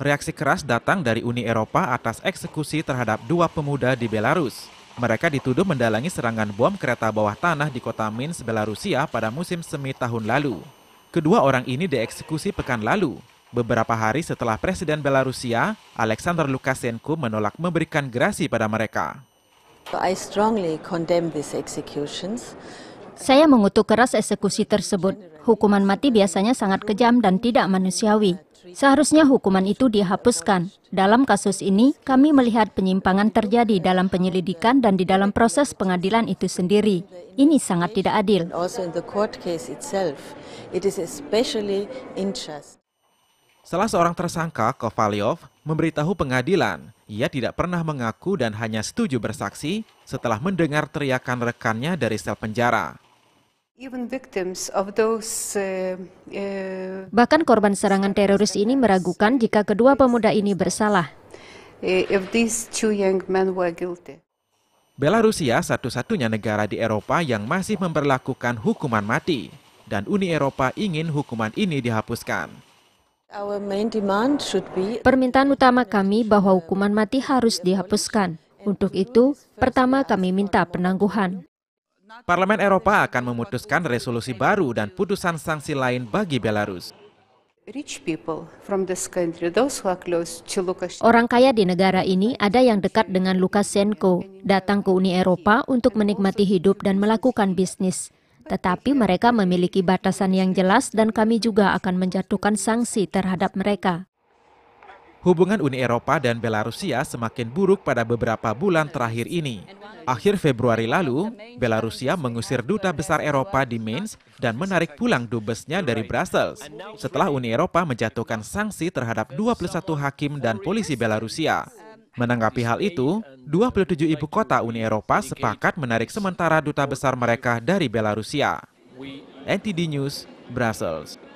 Reaksi keras datang dari Uni Eropa atas eksekusi terhadap dua pemuda di Belarus. Mereka dituduh mendalangi serangan bom kereta bawah tanah di kota Minsk, Belarusia pada musim semi tahun lalu. Kedua orang ini dieksekusi pekan lalu, beberapa hari setelah Presiden Belarusia, Alexander Lukashenko menolak memberikan gerasi pada mereka. I strongly condemn these executions. Saya mengutuk keras eksekusi tersebut. Hukuman mati biasanya sangat kejam dan tidak manusiawi. Seharusnya hukuman itu dihapuskan. Dalam kasus ini, kami melihat penyimpangan terjadi dalam penyelidikan dan di dalam proses pengadilan itu sendiri. Ini sangat tidak adil. Salah seorang tersangka, Kovalyov, memberitahu pengadilan ia tidak pernah mengaku dan hanya setuju bersaksi setelah mendengar teriakan rekannya dari sel penjara. Uh, uh, Bahkan korban serangan teroris ini meragukan jika kedua pemuda ini bersalah. Uh, Belarusia satu-satunya negara di Eropa yang masih memperlakukan hukuman mati, dan Uni Eropa ingin hukuman ini dihapuskan. Permintaan utama kami bahwa hukuman mati harus dihapuskan. Untuk itu, pertama kami minta penangguhan. Parlemen Eropa akan memutuskan resolusi baru dan putusan sanksi lain bagi Belarus. Orang kaya di negara ini ada yang dekat dengan Lukashenko, datang ke Uni Eropa untuk menikmati hidup dan melakukan bisnis tetapi mereka memiliki batasan yang jelas dan kami juga akan menjatuhkan sanksi terhadap mereka. Hubungan Uni Eropa dan Belarusia semakin buruk pada beberapa bulan terakhir ini. Akhir Februari lalu, Belarusia mengusir duta besar Eropa di Minsk dan menarik pulang dubesnya dari Brussels setelah Uni Eropa menjatuhkan sanksi terhadap 21 hakim dan polisi Belarusia. Menanggapi hal itu, 27 ibu kota Uni Eropa sepakat menarik sementara duta besar mereka dari Belarusia. NTD News, Brussels.